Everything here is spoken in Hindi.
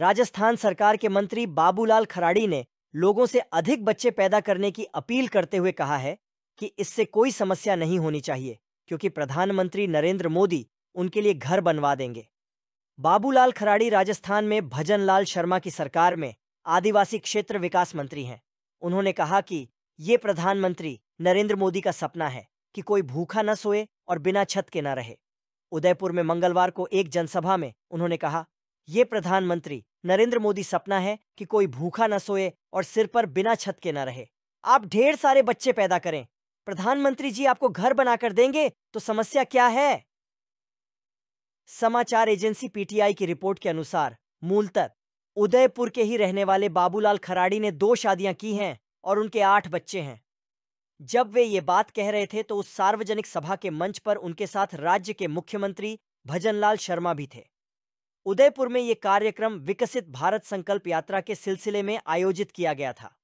राजस्थान सरकार के मंत्री बाबूलाल खराड़ी ने लोगों से अधिक बच्चे पैदा करने की अपील करते हुए कहा है कि इससे कोई समस्या नहीं होनी चाहिए क्योंकि प्रधानमंत्री नरेंद्र मोदी उनके लिए घर बनवा देंगे बाबूलाल खराड़ी राजस्थान में भजन लाल शर्मा की सरकार में आदिवासी क्षेत्र विकास मंत्री हैं उन्होंने कहा कि ये प्रधानमंत्री नरेंद्र मोदी का सपना है कि कोई भूखा न सोए और बिना छत के न रहे उदयपुर में मंगलवार को एक जनसभा में उन्होंने कहा ये प्रधानमंत्री नरेंद्र मोदी सपना है कि कोई भूखा न सोए और सिर पर बिना छत के न रहे आप ढेर सारे बच्चे पैदा करें प्रधानमंत्री जी आपको घर बनाकर देंगे तो समस्या क्या है समाचार एजेंसी पीटीआई की रिपोर्ट के अनुसार मूलतः उदयपुर के ही रहने वाले बाबूलाल खराड़ी ने दो शादियां की हैं और उनके आठ बच्चे हैं जब वे ये बात कह रहे थे तो उस सार्वजनिक सभा के मंच पर उनके साथ राज्य के मुख्यमंत्री भजनलाल शर्मा भी थे उदयपुर में ये कार्यक्रम विकसित भारत संकल्प यात्रा के सिलसिले में आयोजित किया गया था